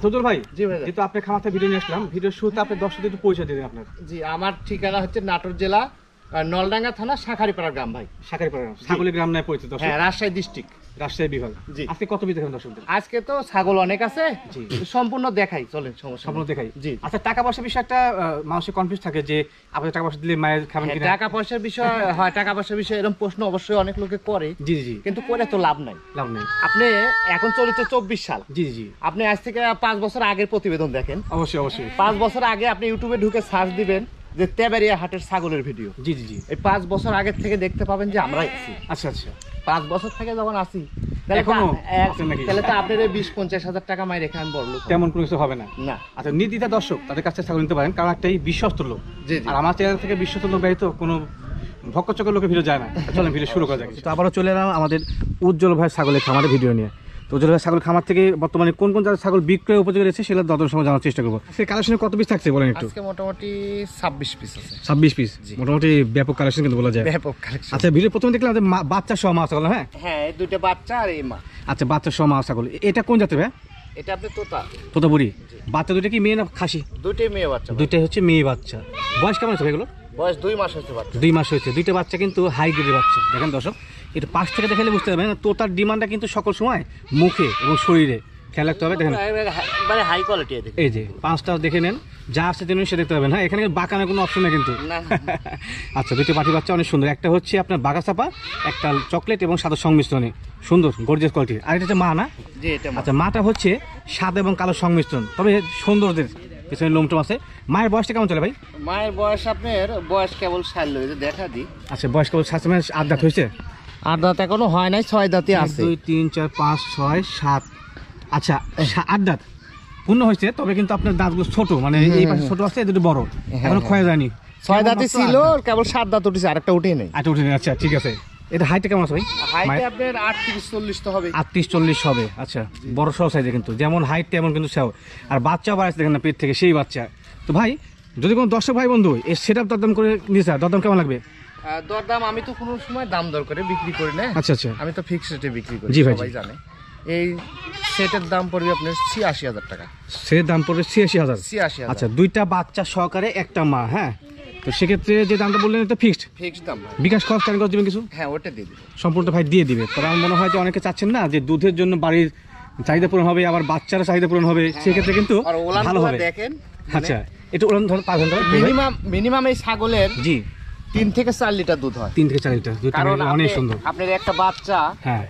আতদুল আচ্ছা, ভাই জি ভাই যেহেতু ভিডিও আপনি দর্শকদের একটু পরিচয় দিন আপনার জি আমার ঠিকানা হচ্ছে নাটোর জেলা নলডাঙ্গা থানা শাখারিপাড়া গ্রাম ভাই শাখারিপাড়া গ্রাম ছাগলের গ্রাম নয় পরিচিত হ্যাঁ রাজশাহী ডিস্ট্রিক্ট রাজশাহী বিভাগ জি আজকে কত আজকে তো ছাগল অনেক আছে জি সম্পূর্ণ দেখাই চলেন সম্পূর্ণ দেখাই জি আচ্ছা টাকা পয়সা বিষয় একটা মানুষের কনফিউজ থাকে যে টাকা পয়সা দিলে মায়ের খাবেন হ্যাঁ, কিনা টাকা পয়সার বিষয় হয় টাকা পয়সার বিষয় এরকম প্রশ্ন অবশ্যই অনেক লোকে করে জি জি কিন্তু করে তো লাভ নাই লাভ নাই আপনি এখন চলেছে চব্বিশ সাল জি জি আপনি আজ থেকে পাঁচ বছর আগের প্রতিবেদন দেখেন অবশ্যই অবশ্যই পাঁচ বছর আগে আপনি ইউটিউবে ঢুকে সার্চ দিবেন যে তেবারিয়া হাটের ছাগলের ভিডিও জি জি জি এই পাঁচ বছর আগের থেকে দেখতে পাবেন যে আমরা আচ্ছা আচ্ছা পাঁচ বছর থেকে যখন আসি তাহলে তো আপনার বিশ পঞ্চাশ হাজার টাকা রেখে আমি তেমন কোনো কিছু হবে না না আচ্ছা দর্শক তাদের ছাগল নিতে পারেন কারণ একটাই বিশ্বস্ত লোক আমার থেকে লোক কোনো ভক্ত যায় না ভিডিও শুরু করা আবারও চলে এলাম আমাদের উজ্জ্বল ভাই ছাগলের খামারের ভিডিও নিয়ে তো জোলা ছাগল খামার থেকে বর্তমানে কোন কোন জাতের ছাগল বিক্রয় উপযোগী রয়েছে সেগুলো দদর সময় জানার চেষ্টা করবো সে কালেকশনে কত পিস থাকছে বলেন একটু মোটামুটি ছাব্বিশ পিস আছে ছাব্বিশ পিস মোটামুটি ব্যাপক কালেকশন কিন্তু বলা যায় ব্যাপক কালেকশন আচ্ছা ভিডিও প্রথমে দেখলাম যে বাচ্চা সহ মা ছাগল হ্যাঁ হ্যাঁ এই দুটো বাচ্চা আর এই মা আচ্ছা বাচ্চা সহ মা ছাগল এটা কোন জাতের ভাই এটা আপনি তোতা তোতাপুরি বাচ্চা দুটো কি মেয়ে না খাসি দুটোই মেয়ে বাচ্চা দুটোই হচ্ছে মেয়ে বাচ্চা বয়স কেমন আছে এগুলো বয়স দুই মাস হয়েছে বাচ্চা দুই মাস হয়েছে দুইটা বাচ্চা কিন্তু হাই গ্রেডের বাচ্চা দেখেন দর্শক এটা পাশ থেকে দেখালে বুঝতে পারবেন তোতার ডিমান্ডটা কিন্তু সকল সময় মুখে এবং শরীরে খেয়াল রাখতে হবে দেখেন হ্যাঁ, হ্যাঁ, হ্যাঁ, মানে হাই কোয়ালিটি এই যে পাঁচটা দেখে নেন যা আসছে তিনি সে দেখতে পাবেন হ্যাঁ এখানে বাঁকানোর কোনো অপশন নেই কিন্তু আচ্ছা দুটি পাঠি বাচ্চা অনেক সুন্দর একটা হচ্ছে আপনার বাঘা চাপা একটা চকলেট এবং সাদা সংমিশ্রণে সুন্দর গর্জিয়াস কোয়ালিটি আর এটা হচ্ছে মা না আচ্ছা মাটা হচ্ছে সাদা এবং কালো সংমিশ্রণ তবে সুন্দরদের পিছনে লোমটম আছে মায়ের বয়সটা কেমন চলে ভাই মায়ের বয়স আপনার বয়স কেবল সাল দেখা দিই আচ্ছা বয়স কেবল সাত মানে আট দাঁত হয়েছে আট দাঁত এখনো হয় নাই ছয় দাঁতে আছে দুই তিন চার পাঁচ ছয় সাত আচ্ছা আট দাঁত পূর্ণ হয়েছে তবে কিন্তু আপনার দাঁতগুলো ছোট মানে এই হ্যাঁ, পাশে হ্যাঁ। ছোট আছে দুটো বড় হ্যাঁ, এখনো ক্ষয় যায়নি ছয় দাঁতে ছিল কেবল সাত দাঁত উঠেছে আরেকটা উঠে নেই আচ্ছা উঠে নেই আচ্ছা ঠিক আছে এটা হাইটটা কেমন আছে ভাই হাইট আপনার 38 চল্লিশ তো হবে আটত্রিশ চল্লিশ হবে আচ্ছা বড় সহ সাইজে কিন্তু যেমন হাইট তেমন কিন্তু সেও আর বাচ্চাও বাড়ছে দেখেন না পেট থেকে সেই বাচ্চা তো ভাই যদি কোনো দর্শক ভাই বন্ধু এই সেটআপ দরদাম করে নিয়ে স্যার দরদাম কেমন লাগবে দরদাম আমি তো কোনো সময় দাম দর করে বিক্রি করি না আচ্ছা আচ্ছা আমি তো ফিক্সড রেটে বিক্রি করি জি ভাই সবাই জানে এই সেটের দাম পড়বে আপনার ছিয়াশি হাজার টাকা সেটের দাম পড়বে ছিয়াশি হাজার ছিয়াশি আচ্ছা দুইটা বাচ্চা সহকারে একটা মা হ্যাঁ তো সেক্ষেত্রে যে দামটা বললেন এটা ফিক্সড ফিক্সড দাম বিকাশ খরচ কেন করে দেবেন কিছু হ্যাঁ ওটা দিয়ে দেবে সম্পূর্ণ ভাই দিয়ে দিবে কারণ আমার মনে হয় যে অনেকে চাচ্ছেন না যে দুধের জন্য বাড়ির চাহিদা পূরণ হবে আবার বাচ্চারা চাহিদা পূরণ হবে হ্যাঁ। সেক্ষেত্রে কিন্তু ভালো হবে দেখেন মানে আচ্ছা এটা ওলান ধর পাঁচ ঘন্টা মিনিমাম মিনিমাম এই ছাগলের জি তিন থেকে চার লিটার দুধ হয় তিন থেকে চার লিটার কারণ অনেক সুন্দর আপনার একটা বাচ্চা হ্যাঁ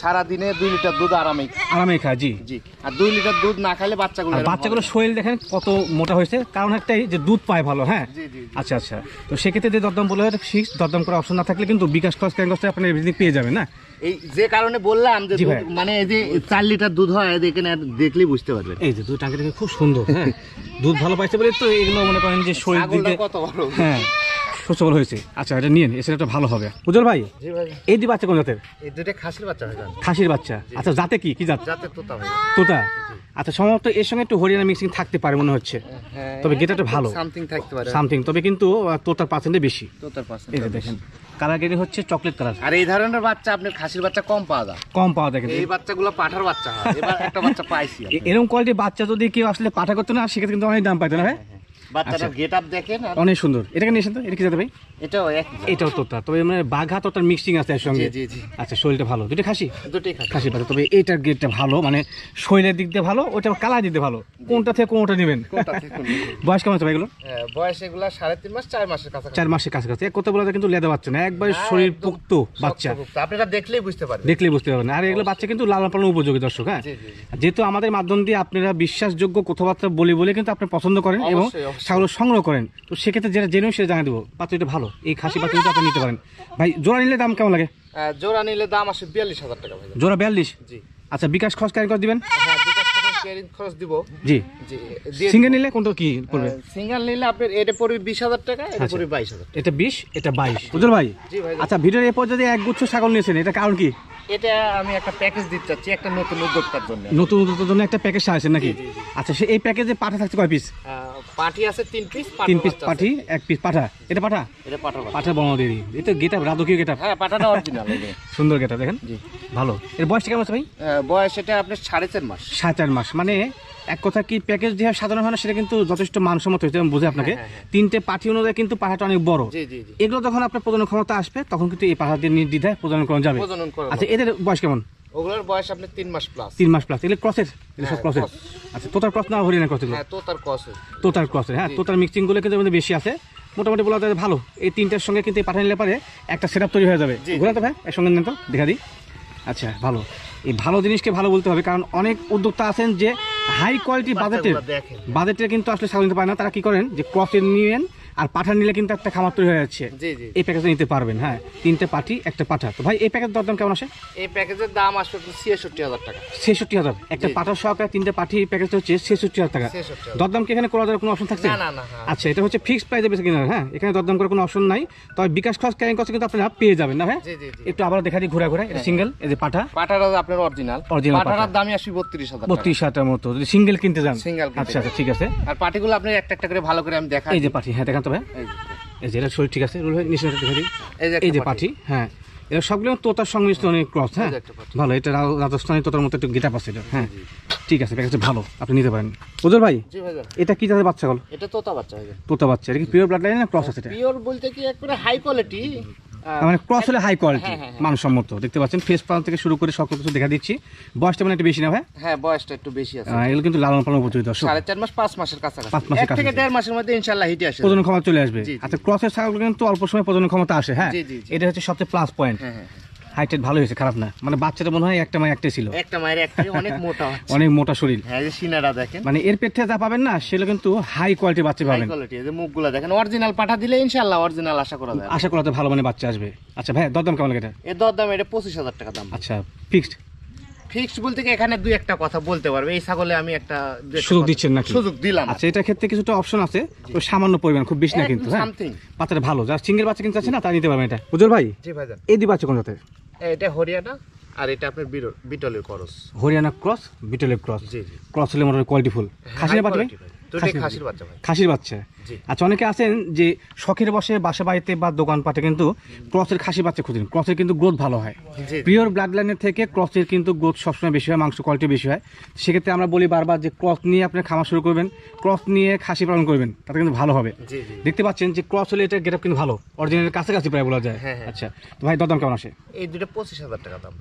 সারাদিনে দুই লিটার দুধ আরামে আরামে খায় জি জি আর দুই লিটার দুধ না খাইলে বাচ্চাগুলো বাচ্চাগুলো শরীর দেখেন কত মোটা হয়েছে কারণ একটাই যে দুধ পায় ভালো হ্যাঁ আচ্ছা আচ্ছা তো সেক্ষেত্রে যে বলে ফিক্স করার অপশন না থাকলে কিন্তু বিকাশ খরচ আপনি এভরিথিং পেয়ে যাবেন না এই যে কারণে বললাম যে মানে এই যে চার লিটার দুধ হয় এখানে দেখলেই বুঝতে পারবেন এই যে দুধ টাকা খুব সুন্দর হ্যাঁ দুধ ভালো পাইছে বলে তো এগুলো মনে করেন যে শরীর দিকে কত ভালো হ্যাঁ সুচল হয়েছে আচ্ছা এটা নিয়ে এসে একটা ভালো হবে উজ্জ্বল ভাই এই দুই বাচ্চা কোন জাতের এই দুটো খাসির বাচ্চা ভাই খাসির বাচ্চা আচ্ছা জাতে কি কি জাত জাতে তোতা ভাই তোতা আচ্ছা সম্ভবত এর সঙ্গে একটু হরিয়ানা মিক্সিং থাকতে পারে মনে হচ্ছে হ্যাঁ, হ্যাঁ, তবে গেটাটা ভালো সামথিং থাকতে পারে সামথিং তবে কিন্তু তোতার পার্সেন্টে বেশি তোতার পার্সেন্ট এই দেখেন কালার গেটে হচ্ছে চকলেট কালার আর এই ধরনের বাচ্চা আপনি খাসির বাচ্চা কম পাওয়া যায় কম পাওয়া যায় এই বাচ্চাগুলো পাঠার বাচ্চা হয় এবার একটা বাচ্চা পাইছি এরকম কোয়ালিটির বাচ্চা যদি কেউ আসলে পাঠা করতে না সেক্ষেত্রে কিন্তু অনেক দাম পাইতো না ভাই হ্যাঁ, শরীরের দিক দিয়ে ভালো কালার ভালো কোনটা থেকে কোনটা বয়স সাড়ে তিন মাস চার কিন্তু না একবার শরীর পোক্ত বাচ্চা দেখলেই বুঝতে পারবেন দেখলেই বুঝতে পারবেন আর এগুলো বাচ্চা কিন্তু লালন পালন উপযোগী দর্শক হ্যাঁ যেহেতু আমাদের মাধ্যম দিয়ে আপনারা বিশ্বাসযোগ্য কথাবার্তা বলি বলে কিন্তু আপনি পছন্দ করেন এবং সেগুলো সংগ্রহ করেন তো সেক্ষেত্রে যেটা জেনেও সেটা জানিয়ে দেবো পাত্রটা ভালো এই খাসি পাত্রটা আপনি নিতে পারেন ভাই জোড়া নিলে দাম কেমন লাগে জোড়া নিলে দাম আসে বিয়াল্লিশ হাজার টাকা ভাই জোড়া বিয়াল্লিশ জি আচ্ছা বিকাশ খরচ কেন করে দিবেন হ্যাঁ, খরচ দিব জি সিঙ্গেল নিলে কোনটা কি সিঙ্গেল নিলে আপনার এটা পড়বে বিশ হাজার টাকা এটা আচ্ছা। বাইশ হাজার এটা বিশ এটা বাইশ বুঝলেন ভাই আচ্ছা ভিডিওর এরপর যদি এক গুচ্ছ ছাগল নিয়েছেন এটা কারণ কি এটা আমি একটা প্যাকেজ দিতে চাচ্ছি একটা নতুন উদ্যোক্তার জন্য নতুন উদ্যোক্তার জন্য একটা প্যাকেজ আছে নাকি আচ্ছা সে এই প্যাকেজে পাঠা থাকছে কয় পিস আছে তিন পিস তিন পিস পাঠি এক পিস পাঠা এটা পাঠা এটা পাঠা পাঠা এটা গেটআপ রাজকীয় হ্যাঁ পাঠাটা অরিজিনাল সুন্দর গেটা দেখেন জি ভালো এর বয়সটা কেমন আছে ভাই বয়স এটা আপনার সাড়ে চার মাস সাড়ে চার মাস মানে এক কথা কি প্যাকেজ যেভাবে সাধারণ হয় না সেটা কিন্তু যথেষ্ট মানসম্মত হয়েছে আমি বুঝে আপনাকে হ্যাঁ, হ্যাঁ, হ্যাঁ। তিনটে পাঠি অনুযায়ী কিন্তু পাহাড়টা অনেক বড় এগুলো যখন আপনার প্রজন ক্ষমতা আসবে তখন কিন্তু এই পাহাড় দিয়ে নির্দ্বিধায় প্রজনন করা যাবে আচ্ছা এদের বয়স কেমন বয়স তিন মাস আচ্ছা, তোতার হ্যাঁ তোতার কিন্তু বেশি আছে মোটামুটি ভালো এই সঙ্গে কিন্তু নিলে পারে একটা তৈরি হয়ে যাবে আচ্ছা ভালো এই ভালো জিনিসকে ভালো বলতে হবে কারণ অনেক উদ্যোক্তা আছেন যে হাই কোয়ালিটি বাজেটের বাজেটের কিন্তু আসলে ছাগল পায় পারে না তারা কি করেন যে ক্রসের নিয়েন আর পাঠা নিলে কিন্তু একটা খামার তৈরি হয়ে যাচ্ছে এই প্যাকেজে নিতে পারবেন হ্যাঁ তিনটে পাঠি একটা পাঠা তো ভাই এই প্যাকেজ দর দাম কেমন আসে এই প্যাকেজের দাম আসবে ছেষট্টি হাজার টাকা ছেষট্টি হাজার একটা পাঠা সহকারে তিনটে পাঠি প্যাকেজ হচ্ছে ছেষট্টি হাজার টাকা দরদাম কি এখানে করা যাওয়ার কোনো অপশন থাকছে হ্যাঁ। আচ্ছা এটা হচ্ছে ফিক্সড প্রাইসে বেশি কিনা হ্যাঁ এখানে দরদাম করার কোনো অপশন নাই তবে বিকাশ খরচ ক্যারিং খরচ কিন্তু আপনারা পেয়ে যাবেন না হ্যাঁ একটু আবার দেখা দিই ঘোরা ঘোরা এটা সিঙ্গেল হ্যাঁ, হ্যাঁ। এই যে পাঠা পাঠাটা আপনার অরিজিনাল অরিজিনাল পাঠার দামই আসবে বত্রিশ হাজার বত্রিশ হাজার মতো যদি সিঙ্গেল কিনতে যান সিঙ্গেল আচ্ছা আচ্ছা ঠিক আছে আর পাঠিগুলো আপনি একটা একটা করে ভালো করে আমি দেখাই এই যে পাঠি হ্যাঁ দেখান তো হবে এই যে এটা শরীর ঠিক আছে রুল ভাই নিচে দিই এই যে পাঠি হ্যাঁ এটা সবগুলো তোতার সংমিশ্রণ ক্রস হ্যাঁ ভালো এটা রাজস্থানি তোতার মতো একটু গেটা আছে এটা হ্যাঁ ঠিক আছে প্যাকেজটা ভালো আপনি নিতে পারেন বুঝল ভাই এটা কি জাতের বাচ্চা গেল এটা তোতা বাচ্চা তোতা বাচ্চা এটা কি পিওর ব্লাড লাইন না ক্রস আছে এটা পিওর বলতে কি একবারে হাই কোয়ালিটি মানে ক্রস হলে হাই হ্যাঁ, কোয়ালিটি হ্যাঁ, হ্যাঁ। মানসম্মত দেখতে পাচ্ছেন ফেস পাল থেকে শুরু করে সকল কিছু দেখা দিচ্ছি বয়সটা মানে একটু বেশি না ভাই হ্যাঁ বয়সটা একটু বেশি আছে এগুলো কিন্তু লালন পালন উপযোগী দর্শক সাড়ে চার মাস পাঁচ মাসের কাছাকাছি পাঁচ মাসের থেকে দেড় মাসের মধ্যে ইনশাল্লাহ হিটে আসে প্রজনন ক্ষমতা চলে আসবে আচ্ছা ক্রসের ছাগল কিন্তু অল্প সময় প্রজনন ক্ষমতা আসে হ্যাঁ এটা হচ্ছে সবচেয়ে প্লাস পয়েন্ট ভালো হয়েছে খারাপ না মানে বাচ্চাটা মনে হয় একটা মায়ের একটাই ছিল একটা মায়ের অনেক মোটা অনেক মোটা শরীর হ্যাঁ, সিনারা দেখেন মানে এর পেট যা পাবেন না সেগুলো কিন্তু হাই কোয়ালিটি বাচ্চা পাবেন মুখগুলো দেখেন অরিজিনাল পাঠা দিলে অরিজিনাল আশা করা যায় আশা ভালো মানে বাচ্চা আসবে আচ্ছা ভাই দরদাম কেমন এটা এর দরদাম এটা পঁচিশ হাজার টাকা দাম আচ্ছা ফিক্সড বলতে কি এখানে দুই একটা কথা বলতে পারবে এই ছাগলে আমি একটা সুযোগ দিচ্ছেন সুযোগ আচ্ছা, ক্ষেত্রে কিছুটা অপশন আছে তো সামান্য পরিমাণ খুব বেশি কিন্তু হ্যাঁ? বাচ্চাটা ভালো যা সিঙ্গেল বাচ্চা কিন্তু আছে না তা নিতে পারবেন এটা উজ্জ্বল ভাই এই বাচ্চা কোন এটা হরিয়ানা আর এটা আপনার বিটলের ক্রস হরিয়ানা ক্রস বিটলের ক্রস জি জি ক্রস হলে মোটামুটি ফুল হ্যাঁ, খাসির বাচ্চা খাসির বাচ্চা খাসির বাচ্চা আচ্ছা অনেকে আছেন যে শখের বসে বাসা বাড়িতে বা দোকানপাটে কিন্তু ক্রসের খাসি বাচ্চা খুঁজেন ক্রসের কিন্তু গ্রোথ ভালো হয় প্রিয়র ব্লাড লাইনের থেকে ক্রসের কিন্তু গ্রোথ সবসময় বেশি হয় মাংস কোয়ালিটি বেশি হয় সেক্ষেত্রে আমরা বলি বারবার যে ক্রস নিয়ে আপনি খামার শুরু করবেন ক্রস নিয়ে খাসি পালন করবেন তাতে কিন্তু ভালো হবে দেখতে পাচ্ছেন যে ক্রস হলে এটা গেট কিন্তু ভালো অরিজিনাল কাছাকাছি প্রায় বলা যায় হ্যাঁ, হ্যাঁ। আচ্ছা তো ভাই দরদাম কেমন আসে এই দুটো পঁচিশ হাজার টাকা দাম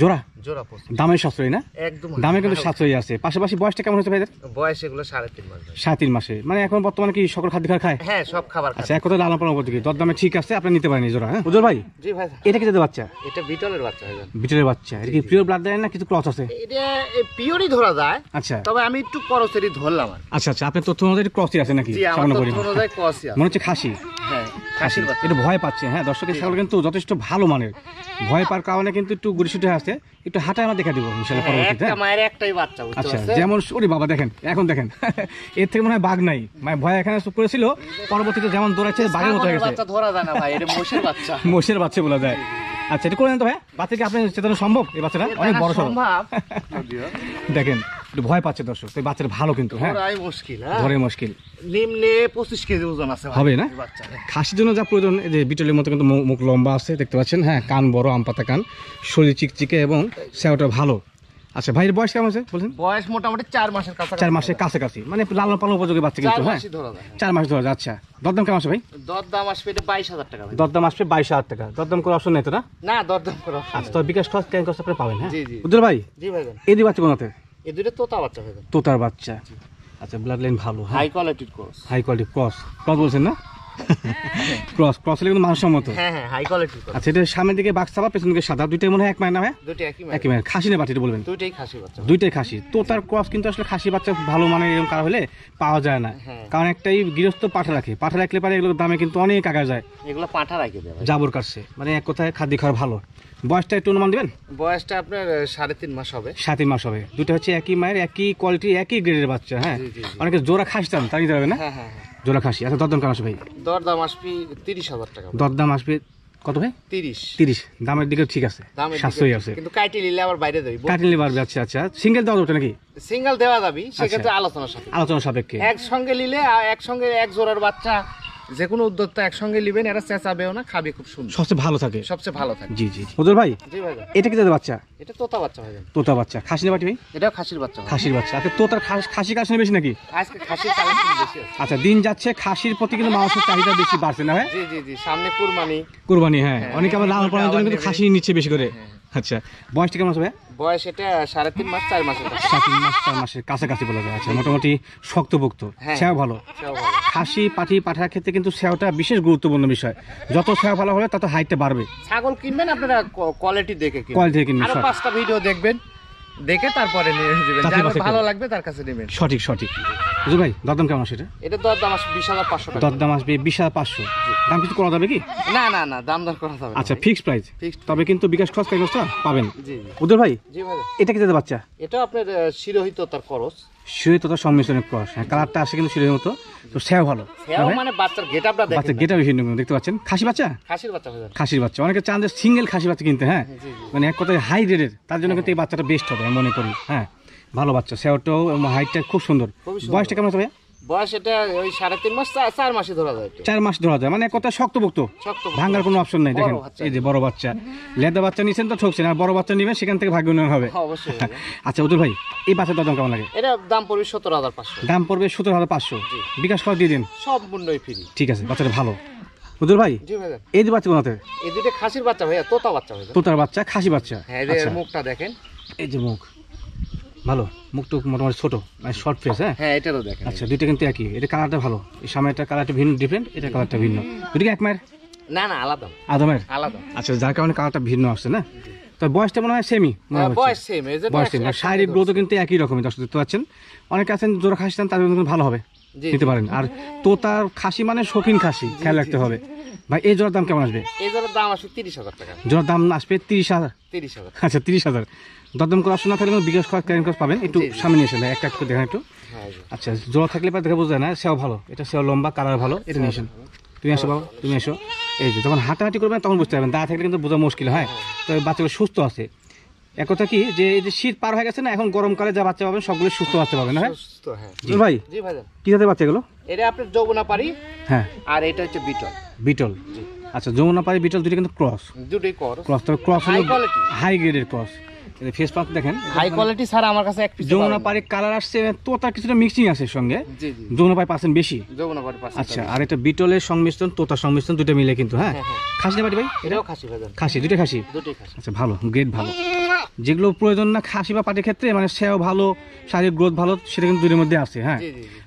জোড়া জোড়া পঁচিশ দামের সাশ্রয়ী না একদম দামে কিন্তু সাশ্রয়ী আছে পাশাপাশি বয়সটা কেমন হচ্ছে ভাইদের বয়স এগুলো সাড়ে তিন মাস সাড়ে তিন মাসে মানে এখন বর্তমানে কি সকল হ্যাঁ একটু ভয় পাচ্ছে হ্যাঁ দর্শকের কিন্তু যথেষ্ট ভালো মানের ভয় পাওয়ার কারণে কিন্তু একটু গুড়িসুটে আছে একটু হাঁটা আমরা দেখা দিব হ্যাঁ, পরবর্তীতে হ্যাঁ? মায়ের একটাই বাচ্চা আচ্ছা যেমন ওরে বাবা দেখেন এখন দেখেন এর থেকে মনে হয় বাঘ নাই মানে ভয় এখানে করেছিল পরবর্তীতে যেমন দৌড়াচ্ছে বাঘের মতো হয়ে গেছে মোষের বাচ্চা মোষের বাচ্চা বলা যায় আচ্ছা এটা করে নেন তো ভাই বাচ্চাকে আপনি চেতানো সম্ভব এই বাচ্চাটা অনেক বড় সড় দেখেন একটু ভয় পাচ্ছে দর্শক তো বাচ্চাটা ভালো কিন্তু হ্যাঁ মুশকিল হ্যাঁ। ধরে মুশকিল নিম্নে পঁচিশ কেজি ওজন আছে হবে না খাসির জন্য যা প্রয়োজন যে বিটলের মতো কিন্তু মুখ লম্বা আছে দেখতে পাচ্ছেন হ্যাঁ কান বড় আম পাতা কান শরীর চিকচিকে এবং সেওটা ভালো আচ্ছা ভাইয়ের বয়স কেমন আছে বলছেন বয়স মোটামুটি চার মাসের কাছে চার মাসের কাছাকাছি মানে লালন পালন উপযোগী বাচ্চা কিন্তু হ্যাঁ চার মাস ধরে আচ্ছা দরদাম কেমন আছে ভাই দরদাম আসবে এটা বাইশ হাজার টাকা দরদাম আসবে বাইশ হাজার টাকা দরদাম করে অপশন নেই তো না না দরদাম করে আচ্ছা তো বিকাশ খরচ কেন খরচ আপনারা পাবেন হ্যাঁ উজ্জ্বল ভাই জি ভাই এই দুই বাচ্চা কোনোতে এই দুটো তোতা বাচ্চা ভাই তোতার বাচ্চা আচ্ছা ব্লাড লাইন ভালো হাই কোয়ালিটির ক্রস হাই কোয়ালিটির কস কত বলছেন না হ্যাঁ। ক্রস ক্রস হলে কিন্তু মানসম্মত হ্যাঁ হ্যাঁ হাই কোয়ালিটি আচ্ছা এটা সামনের দিকে বাক্স চাপা পেছন দিকে সাদা দুইটাই মনে হয় এক মায়ের নামে দুইটাই একই মায়ের খাসি না বাটিটা বলবেন দুইটাই খাসি বাচ্চা দুইটাই খাসি তো তার ক্রস কিন্তু আসলে খাসি বাচ্চা ভালো মানে এরকম কার হলে পাওয়া যায় না হ্যাঁ। কারণ একটাই গৃহস্থ পাঠা রাখে পাঠা রাখলে পারে এগুলোর দামে কিন্তু অনেক আগা যায় এগুলো পাঠা রাখে জাবর কাছে মানে এক কথায় খাদ্য খাওয়ার ভালো বয়সটা একটু অনুমান দেবেন বয়সটা আপনার সাড়ে তিন মাস হবে সাড়ে তিন মাস হবে দুটো হচ্ছে একই মায়ের একই কোয়ালিটি একই গ্রেডের বাচ্চা হ্যাঁ অনেকে জোড়া খাসতাম তাই হবে না হ্যাঁ হ্যাঁ, হ্যাঁ। জোড়া খাসি আচ্ছা দরদাম কেমন আসবে ভাই দরদাম আসবে তিরিশ হাজার টাকা দরদাম আসবে কত ভাই তিরিশ তিরিশ দামের দিকে ঠিক আছে সাশ্রয়ী আছে কিন্তু কাটি নিলে আবার বাইরে দেবে কাটি নিলে পারবে আচ্ছা আচ্ছা সিঙ্গেল দেওয়া যাবে নাকি সিঙ্গেল দেওয়া যাবে সেক্ষেত্রে আচ্ছা। আলোচনা সাথে আলোচনার সাপেক্ষে একসঙ্গে নিলে একসঙ্গে এক জোড়ার বাচ্চা যে কোনো উদ্যোক্তা একসঙ্গে নেবেন এরা চেঁচাবেও না খাবে খুব সুন্দর সবচেয়ে ভালো থাকে সবচেয়ে ভালো থাকে জি জি ভাই জি ভাই এটা কি তাদের বাচ্চা এটা তোতা বাচ্চা ভাই তোতা বাচ্চা খাসি না বাটি ভাই এটাও খাসির বাচ্চা খাসির বাচ্চা আচ্ছা তোতার খাসি খাসি বেশি নাকি আজকে খাসি কালেকশন বেশি আচ্ছা দিন যাচ্ছে খাসির প্রতি কিন্তু মাংসের চাহিদা বেশি বাড়ছে না ভাই জি জি জি সামনে কুরবানি কুরবানি হ্যাঁ, হ্যাঁ অনেকে আবার হ্যাঁ, লাল পড়ার জন্য হ্যাঁ, কিন্তু খাসি নিচ্ছে বেশি করে আচ্ছা বয়সটা কেমন আছে ভাই বয়স এটা সাড়ে তিন মাস চার মাসের সাড়ে তিন মাস চার মাসের কাছাকাছি বলা যায় আচ্ছা মোটামুটি শক্তপোক্ত হ্যাঁ। সেও ভালো খাসি পাঠি পাঠার ক্ষেত্রে কিন্তু সেওটা বিশেষ গুরুত্বপূর্ণ বিষয় যত সেও ভালো হবে তত হাইটটা বাড়বে ছাগল কিনবেন আপনারা কোয়ালিটি দেখে কোয়ালিটি কিনবেন পাঁচটা ভিডিও দেখবেন দেখে তারপরে ভালো লাগবে তার কাছে নেবেন সঠিক সঠিক ভাই দরদাম কেমন এটা পাঁচশো দাম কি না না না দাম আচ্ছা ফিক্সড তবে কিন্তু বিকাশ খরচ পাবেন জি ভাই ভাই এটা কি বাচ্চা এটা আপনার শিরোহিত তার খরচ হ্যাঁ কালারটা আসে কিন্তু মতো তো ভালো মানে বাচ্চা দেখতে পাচ্ছেন বাচ্চা খাসির বাচ্চা অনেকে চান সিঙ্গেল খাসি বাচ্চা হ্যাঁ মানে এক হাই রেটের তার জন্য এই বাচ্চাটা বেস্ট হবে আমি মনে করি হ্যাঁ ভালো বাচ্চা সেওটাও হাইটটা খুব সুন্দর বয়সটা কেমন হবে বয়স এটা ওই সাড়ে তিন মাস চার মাসে ধরা যায় চার মাস ধরা যায় মানে কত শক্তভুক্ত ভাঙার কোনো অপশন নেই দেখেন এই যে বড় বাচ্চা লেদা বাচ্চা নিচ্ছেন তো ঠকছেন আর বড় বাচ্চা নিবেন সেখান থেকে ভাগ্য উন্নয়ন হবে হ্যাঁ, অবশ্যই আচ্ছা উদুল ভাই এই বাচ্চার দাম কেমন লাগে এটা দাম পড়বে সতেরো হাজার পাঁচশো দাম পড়বে সতেরো হাজার পাঁচশো বিকাশ খাওয়া দিয়ে দিন সব ফ্রি ঠিক আছে বাচ্চাটা ভালো হুজুর ভাই এই যে বাচ্চা কোনাতে এই দুটো খাসির বাচ্চা ভাইয়া তোতা বাচ্চা ভাইয়া তোতার বাচ্চা খাসি বাচ্চা হ্যাঁ আচ্ছা। মুখটা দেখেন এই যে মুখ ভালো মুখটু মোটামুটি ছোট মানে শর্ট ফেস হ্যাঁ হ্যাঁ এটারও দেখেন আচ্ছা দুইটা কিন্তু একই এটা কালারটা ভালো এই সামনেটা কালারটা ভিন্ন ডিফারেন্ট এটা কালারটা ভিন্ন দুটো এক মায়ের না না আলাদা আদমের আলাদা আচ্ছা যার কারণে কালারটা ভিন্ন আসছে না তো বয়সটা মনে হয় সেমি হ্যাঁ, বয়স সেম শারীরিক গ্রোথ কিন্তু একই রকমের দর্শক দেখতে পাচ্ছেন অনেকে আছেন জোর খাসতেন তাদের ভালো হবে নিতে পারেন আর তোতার খাসি মানে শৌখিন খাসি খেয়াল রাখতে হবে ভাই এই জোড়ার দাম কেমন আসবে এই জোড়ার দাম আসবে তিরিশ হাজার টাকা জোড়ার দাম আসবে তিরিশ হাজার তিরিশ হাজার আচ্ছা তিরিশ হাজার দরদাম করার না থাকলে বিকাশ খরচ ক্যারিং খরচ পাবেন একটু সামনে এসে এক এক করে দেখেন একটু হ্যাঁ, আচ্ছা জোড়া থাকলে পরে দেখে বোঝা যায় না সেও ভালো এটা সেও লম্বা কালার ভালো এটা নিয়ে তুমি এসো বাবা তুমি এসো এই যে যখন হাঁটাহাঁটি করবেন তখন বুঝতে পারবেন দাঁড়া থাকলে কিন্তু বোঝা মুশকিল হয় হ্যাঁ? হ্যাঁ। তবে বাচ্চাগুলো সুস্থ আছে এক কথা কি যে এই যে শীত পার হয়ে গেছে না এখন গরমকালে যা বাচ্চা পাবেন সবগুলো সুস্থ বাচ্চা পাবেন হ্যাঁ সুস্থ হ্যাঁ জি ভাই কি জাতের বাচ্চা এগুলো এটা আপনার যমুনা পারি হ্যাঁ আর এটা হচ্ছে বিটল বিটল আচ্ছা যমুনা পারি বিটল দুটো কিন্তু ক্রস দুটোই ক্রস ক্রস তবে ক্রস হাই হাই গ্রেডের ক্রস এই ফেস পাম্প দেখেন হাই কোয়ালিটি স্যার আমার কাছে এক পিস যমুনা পারে কালার আসছে তো কিছুটা মিক্সিং আছে সঙ্গে যমুনা পারে পার্সেন্ট বেশি যমুনা পারে পার্সেন্ট আচ্ছা আর এটা বিটলের সংমিশ্রণ তোতা সংমিশ্রণ দুটো মিলে কিন্তু হ্যাঁ, হ্যাঁ, হ্যাঁ। খাসি না ভাই এটাও খাসি ভাই খাসি দুটো খাসি দুটোই খাসি আচ্ছা ভালো গ্রেট ভালো যেগুলো প্রয়োজন না খাসি বা পাটির ক্ষেত্রে মানে সেও ভালো শারীরিক গ্রোথ ভালো সেটা কিন্তু দুটোর মধ্যে আছে হ্যাঁ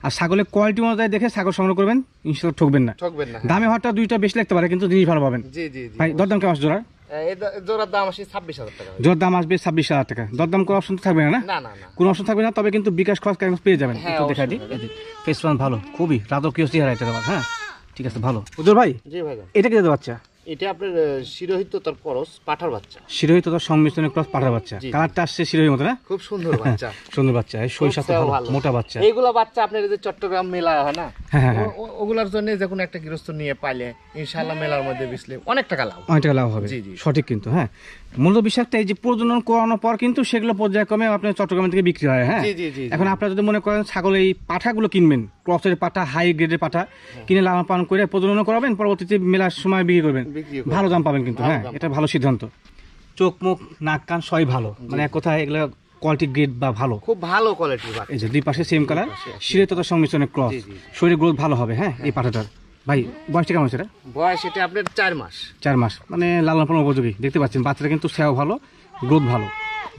আর ছাগলের কোয়ালিটি অনুযায়ী দেখে ছাগল সংগ্রহ করবেন ইনশাল্লাহ ঠকবেন না ঠকবেন না দামে হওয়াটা দুইটা বেশি লাগতে পারে কিন্তু জিনিস ভালো পাবেন ভাই দরদাম কেমন জোড়ার দাম আসবে ছাব্বিশ হাজার আসবে ছাব্বিশ হাজার টাকা কোনো থাকবে না কোনো অপশন থাকবে না তবে কিন্তু বিকাশ খরচ পেয়ে যাবেন ফেস হ্যাঁ, ভালো খুবই রাতও কিয়সি হারাইতে হ্যাঁ ঠিক আছে ভালো উজ্জ্বল ভাই ভাই এটা কি দাদা বাচ্চা এটা আপনার শিরোহিততার ক্রস পাঠার বাচ্চা শিরোহিততার সংমিশ্রণে ক্রস পাঠার বাচ্চা কালারটা আসছে শিরোহির মতো না খুব সুন্দর বাচ্চা সুন্দর বাচ্চা ভালো মোটা বাচ্চা বাচ্চা আপনার যে চট্টগ্রাম মেলা হয় না হ্যাঁ, হ্যাঁ, হ্যাঁ। ওগুলার জন্য একটা গৃহস্থ নিয়ে পাইলে ইনশাআল্লাহ মেলার মধ্যে বিসলে অনেক টাকা লাভ অনেক টাকা লাভ হবে সঠিক কিন্তু হ্যাঁ মূল্য বিষয়টা এই যে প্রজনন করানোর পর কিন্তু সেগুলো পর্যায়ক্রমে আপনার চট্টগ্রাম থেকে বিক্রি হয় হ্যাঁ এখন আপনারা যদি মনে করেন ছাগল এই পাঠাগুলো কিনবেন ক্রসের পাটা হাই গ্রেডের পাটা হ্যাঁ। কিনে লালন পালন করে প্রজনন করাবেন পরবর্তীতে মেলার সময় বিক্রি করবেন ভালো দাম পাবেন কিন্তু হ্যাঁ এটা ভালো সিদ্ধান্ত চোখ মুখ নাক কান সবই ভালো মানে এক এগুলো কোয়ালিটি গ্রেড বা ভালো খুব ভালো কোয়ালিটি এই যে দুই পাশে সেম কালার শিরে তথা সংমিশ্রণে ক্রস শরীরে গ্রোথ ভালো হবে হ্যাঁ এই হ্যাঁ। পাটাটার ভাই বয়সটা কেমন সেটা বয়স এটা আপনার চার মাস চার মাস মানে লালন পালন উপযোগী দেখতে পাচ্ছেন বাচ্চারা কিন্তু সেও ভালো গ্রোথ ভালো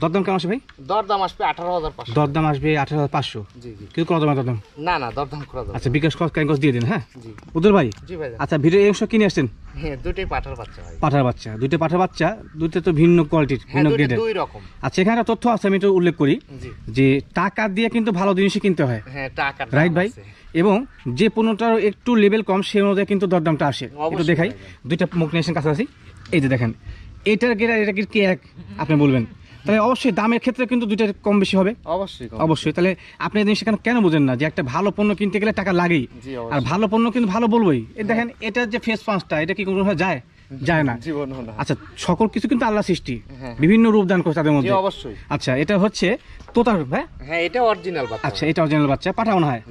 দরদাম কেমন আসবে ভাই দরদাম আসবে আঠারো হাজার পাঁচশো দরদাম আসবে আঠারো হাজার পাঁচশো কেউ কোনো দাম দরদাম না না দরদাম আচ্ছা বিকাশ কর ক্যাঙ্কস দিয়ে দিন হ্যাঁ উদর ভাই জি ভাই আচ্ছা ভিডিও এই কিনে আসছেন হ্যাঁ, পাঠার বাচ্চা দুইটা পাঠার বাচ্চা দুটো তো ভিন্ন কোয়ালিটির হ্যাঁ, ভিন্ন গ্রেডের দুই রকম আচ্ছা এখানে একটা তথ্য আছে আমি একটু উল্লেখ করি যে টাকা দিয়ে কিন্তু ভালো জিনিসই কিনতে হয় হ্যাঁ টাকা রাইট ভাই এবং যে পণ্যটার একটু লেভেল কম সে অনুযায়ী কিন্তু দরদামটা আসে একটু দেখাই দুইটা মুখ নিয়েছেন কাছাকাছি এই যে দেখেন এটার গেট আর এটা কি এক আপনি বলবেন তাহলে অবশ্যই দামের ক্ষেত্রে কিন্তু দুইটার কম বেশি হবে অবশ্যই অবশ্যই তাহলে আপনি এই জিনিসটা কেন বোঝেন না যে একটা ভালো পণ্য কিনতে গেলে টাকা লাগেই আর ভালো পণ্য কিন্তু ভালো বলবোই হ্যাঁ। দেখেন এটা যে ফেস পাঁচটা এটা কি কোনোভাবে যায় যায় না আচ্ছা সকল কিছু কিন্তু আল্লাহ সৃষ্টি হ্যাঁ। বিভিন্ন রূপ দান করে তাদের মধ্যে অবশ্যই আচ্ছা এটা হচ্ছে তোতার ভাই হ্যাঁ? হ্যাঁ এটা অরিজিনাল বাচ্চা আচ্ছা এটা অরিজিনাল বাচ্চা পাঠা মনে হয়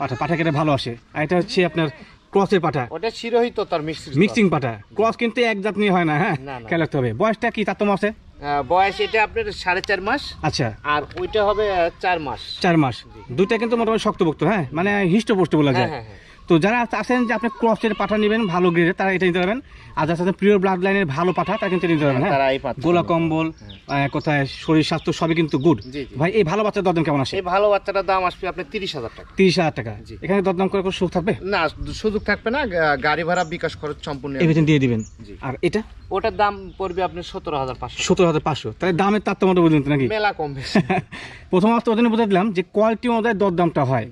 পাঠা পাঠা কেটে ভালো আসে আর এটা হচ্ছে আপনার ক্রসের পাঠা ওটা শিরোহিত তার মিক্সিং পাঠা ক্রস কিন্তু এক জাত নিয়ে হয় না হ্যাঁ খেলাতে হবে বয়সটা কি তারতম্য আছে বয়স এটা আপনার সাড়ে চার মাস আচ্ছা আর ওইটা হবে চার মাস চার মাস দুটা কিন্তু মোটামুটি শক্তভুক্ত হ্যাঁ মানে হৃষ্টপুষ্ট বলা হ্যাঁ, যায় হ্যাঁ, হ্যাঁ। তো যারা আছেন যে আপনি ক্রসের পাঠা নেবেন ভালো গ্রেডের তারা এটা নিতে পারবেন আর যারা আছেন প্রিয় ব্লাড লাইনের ভালো পাঠা তারা কিন্তু নিতে পারবেন হ্যাঁ গোলা কম্বল হ্যাঁ। কোথায় শরীর স্বাস্থ্য সবই কিন্তু গুড ভাই এই ভালো বাচ্চার দরদাম কেমন আসে এই ভালো বাচ্চাটার দাম আসবে আপনি তিরিশ হাজার টাকা তিরিশ হাজার টাকা এখানে দরদাম করে কোনো সুযোগ থাকবে না সুযোগ থাকবে না গাড়ি ভাড়া বিকাশ খরচ সম্পূর্ণ এভিডেন্ট দিয়ে দিবেন আর এটা ওটার দাম পড়বে আপনি সতেরো হাজার পাঁচশো সতেরো হাজার পাঁচশো তাহলে দামের তারতম্য বুঝলেন নাকি মেলা কম প্রথম অর্থ ওদের বুঝে দিলাম যে কোয়ালিটি অনুযায়ী দরদামটা হয়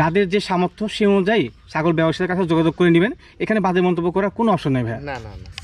যাদের যে সামর্থ্য সে অনুযায়ী ছাগল ব্যবসায়ীর কাছে যোগাযোগ করে নেবেন এখানে বাজে মন্তব্য করার কোনো অপশন নেই ভাই না না না